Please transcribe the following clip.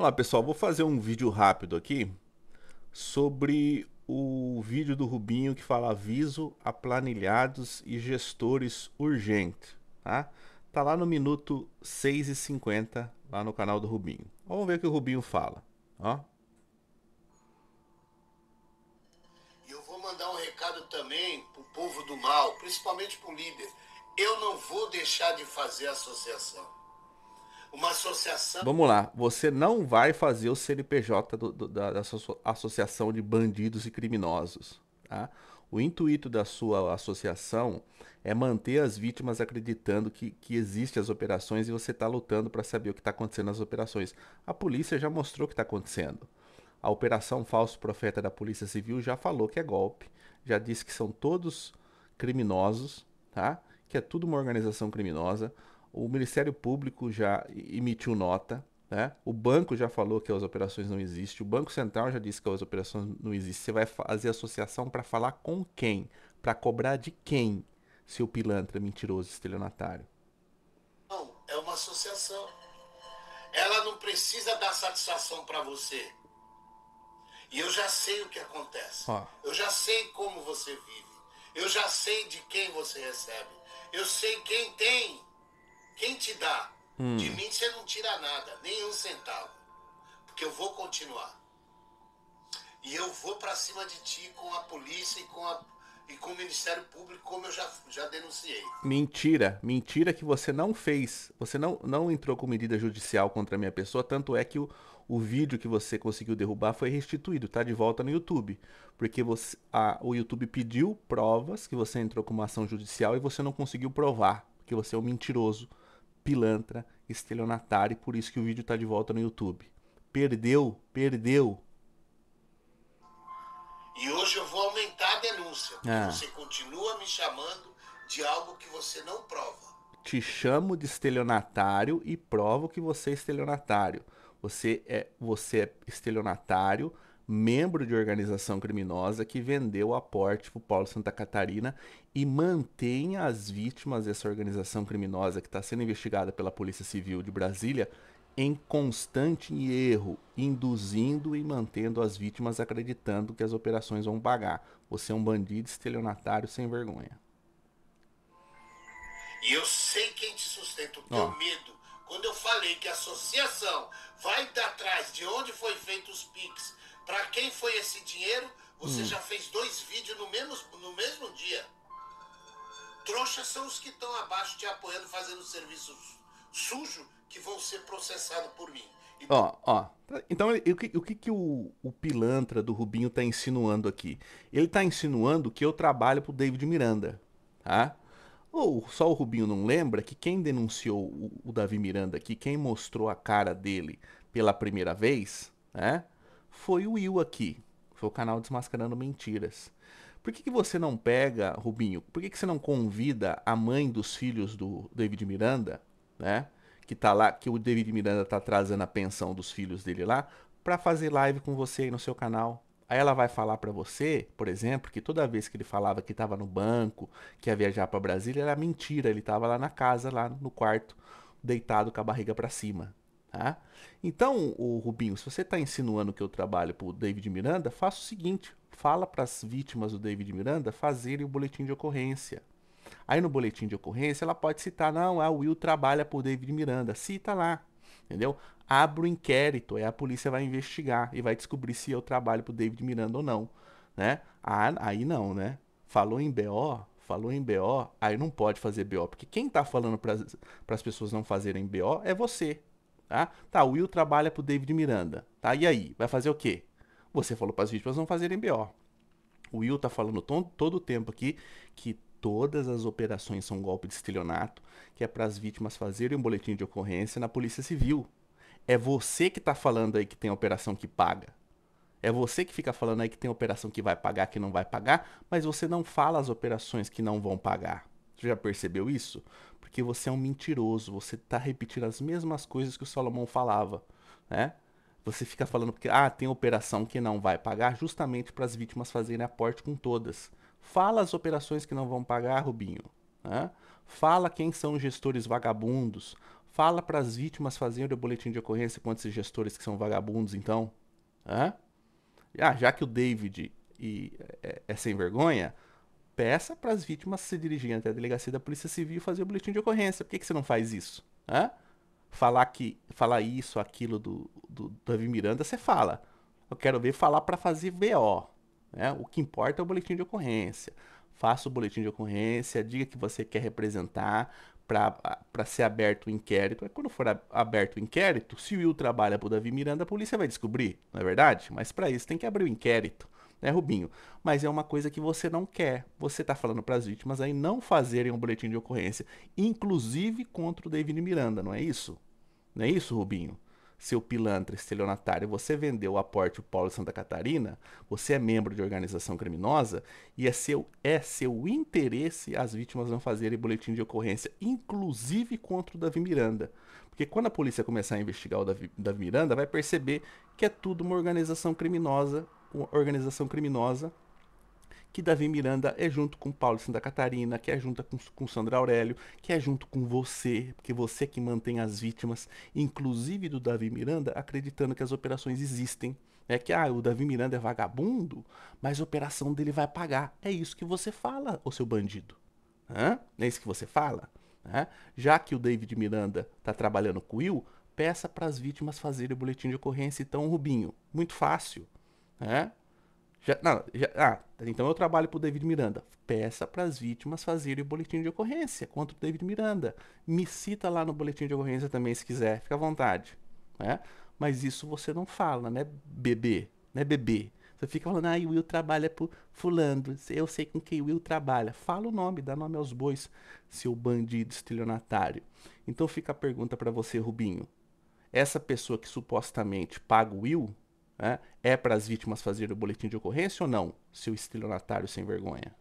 Olá pessoal, vou fazer um vídeo rápido aqui sobre o vídeo do Rubinho que fala aviso a planilhados e gestores urgente, tá? Tá lá no minuto 6 e 50 lá no canal do Rubinho. Vamos ver o que o Rubinho fala, ó. Eu vou mandar um recado também pro povo do mal, principalmente pro líder. Eu não vou deixar de fazer associação uma associação. Vamos lá, você não vai fazer o CNPJ do, do, da, da sua associação de bandidos e criminosos. Tá? O intuito da sua associação é manter as vítimas acreditando que, que existem as operações e você está lutando para saber o que está acontecendo nas operações. A polícia já mostrou o que está acontecendo. A Operação Falso Profeta da Polícia Civil já falou que é golpe, já disse que são todos criminosos, tá? que é tudo uma organização criminosa o Ministério Público já emitiu nota, né? O banco já falou que as operações não existem, o Banco Central já disse que as operações não existem. Você vai fazer associação para falar com quem? Para cobrar de quem, seu pilantra mentiroso estelionatário? Não, é uma associação. Ela não precisa dar satisfação para você. E eu já sei o que acontece. Ó. Eu já sei como você vive. Eu já sei de quem você recebe. Eu sei quem tem quem te dá? Hum. De mim você não tira nada, nem um centavo. Porque eu vou continuar. E eu vou para cima de ti com a polícia e com, a, e com o Ministério Público, como eu já, já denunciei. Mentira, mentira que você não fez. Você não, não entrou com medida judicial contra a minha pessoa, tanto é que o, o vídeo que você conseguiu derrubar foi restituído, tá de volta no YouTube. Porque você, a, o YouTube pediu provas que você entrou com uma ação judicial e você não conseguiu provar, que você é um mentiroso pilantra, estelionatário, por isso que o vídeo está de volta no YouTube. Perdeu, perdeu. E hoje eu vou aumentar a denúncia. Ah. Você continua me chamando de algo que você não prova. Te chamo de estelionatário e provo que você é estelionatário. Você é, você é estelionatário, membro de organização criminosa que vendeu aporte para o Paulo Santa Catarina e mantém as vítimas dessa organização criminosa que está sendo investigada pela Polícia Civil de Brasília em constante erro, induzindo e mantendo as vítimas acreditando que as operações vão pagar. Você é um bandido estelionatário sem vergonha. E eu sei quem te sustenta, o teu medo. Quando eu falei que a associação vai dar atrás de onde foi feito os piques para quem foi esse dinheiro? Você hum. já fez dois vídeos no mesmo, no mesmo dia. Trouxas são os que estão abaixo te apoiando, fazendo serviço sujo, que vão ser processados por mim. Então ó, ó. Então, o que, o que, que o, o pilantra do Rubinho tá insinuando aqui? Ele tá insinuando que eu trabalho pro David Miranda, tá? Ou só o Rubinho não lembra que quem denunciou o, o Davi Miranda aqui, quem mostrou a cara dele pela primeira vez, né? foi o Will aqui. Foi o canal Desmascarando Mentiras. Por que, que você não pega, Rubinho, por que, que você não convida a mãe dos filhos do David Miranda, né? Que tá lá, que o David Miranda tá trazendo a pensão dos filhos dele lá, para fazer live com você aí no seu canal. Aí ela vai falar para você, por exemplo, que toda vez que ele falava que estava no banco, que ia viajar para Brasília, era mentira, ele estava lá na casa, lá no quarto, deitado com a barriga para cima. Tá? Então, o Rubinho, se você está insinuando que eu trabalho para o David Miranda, faça o seguinte: fala para as vítimas do David Miranda fazerem o boletim de ocorrência. Aí no boletim de ocorrência ela pode citar, não, a Will trabalha por David Miranda, cita lá, entendeu? Abre o inquérito, aí a polícia vai investigar e vai descobrir se eu trabalho por David Miranda ou não, né? Ah, aí não, né? Falou em BO, falou em BO, aí não pode fazer BO, porque quem está falando para as pessoas não fazerem BO é você, Tá? tá, o Will trabalha pro David Miranda. Tá, e aí? Vai fazer o quê? Você falou para as vítimas não fazerem BO. O Will tá falando todo o tempo aqui que todas as operações são golpe de estelionato, que é para as vítimas fazerem um boletim de ocorrência na Polícia Civil. É você que tá falando aí que tem operação que paga. É você que fica falando aí que tem operação que vai pagar, que não vai pagar, mas você não fala as operações que não vão pagar já percebeu isso? Porque você é um mentiroso, você está repetindo as mesmas coisas que o Salomão falava, né? Você fica falando que ah, tem operação que não vai pagar justamente para as vítimas fazerem aporte com todas. Fala as operações que não vão pagar, Rubinho. Né? Fala quem são os gestores vagabundos. Fala para as vítimas fazerem o boletim de ocorrência com esses gestores que são vagabundos, então. Né? Ah, já que o David e, é, é sem vergonha, peça para as vítimas se dirigirem até a delegacia da Polícia Civil e fazer o boletim de ocorrência. Por que, que você não faz isso? Hã? Falar que falar isso, aquilo do, do, do Davi Miranda, você fala. Eu quero ver falar para fazer BO. Né? O que importa é o boletim de ocorrência. Faça o boletim de ocorrência, diga que você quer representar para ser aberto o inquérito. quando for aberto o inquérito, se o Will trabalha para o Davi Miranda, a polícia vai descobrir, não é verdade? Mas para isso tem que abrir o inquérito né, Rubinho? Mas é uma coisa que você não quer. Você está falando para as vítimas aí não fazerem um boletim de ocorrência, inclusive contra o David Miranda, não é isso? Não é isso, Rubinho? Seu pilantra estelionatário, você vendeu o aporte o Paulo Santa Catarina, você é membro de organização criminosa e é seu, é seu interesse as vítimas não fazerem boletim de ocorrência, inclusive contra o Davi Miranda. Porque quando a polícia começar a investigar o Davi, Davi Miranda, vai perceber que é tudo uma organização criminosa organização criminosa que Davi Miranda é junto com Paulo de Santa Catarina, que é junto com, com Sandra Aurélio, que é junto com você, porque você é que mantém as vítimas, inclusive do Davi Miranda, acreditando que as operações existem. É que ah, o Davi Miranda é vagabundo, mas a operação dele vai pagar. É isso que você fala, o seu bandido. Hã? É isso que você fala? Hã? Né? Já que o David Miranda está trabalhando com o Will, peça para as vítimas fazerem o boletim de ocorrência. Então, Rubinho, muito fácil. Né? Já, não, já, ah, então eu trabalho pro David Miranda. Peça para as vítimas fazerem o boletim de ocorrência contra o David Miranda. Me cita lá no boletim de ocorrência também, se quiser, fica à vontade. Né? Mas isso você não fala, né, bebê? Né, bebê? Você fica falando, ah, o Will trabalha pro fulano, eu sei com quem o Will trabalha. Fala o nome, dá nome aos bois, seu bandido estelionatário. Então fica a pergunta para você, Rubinho. Essa pessoa que supostamente paga o Will né? É para as vítimas fazer o boletim de ocorrência ou não, seu estelionatário sem vergonha?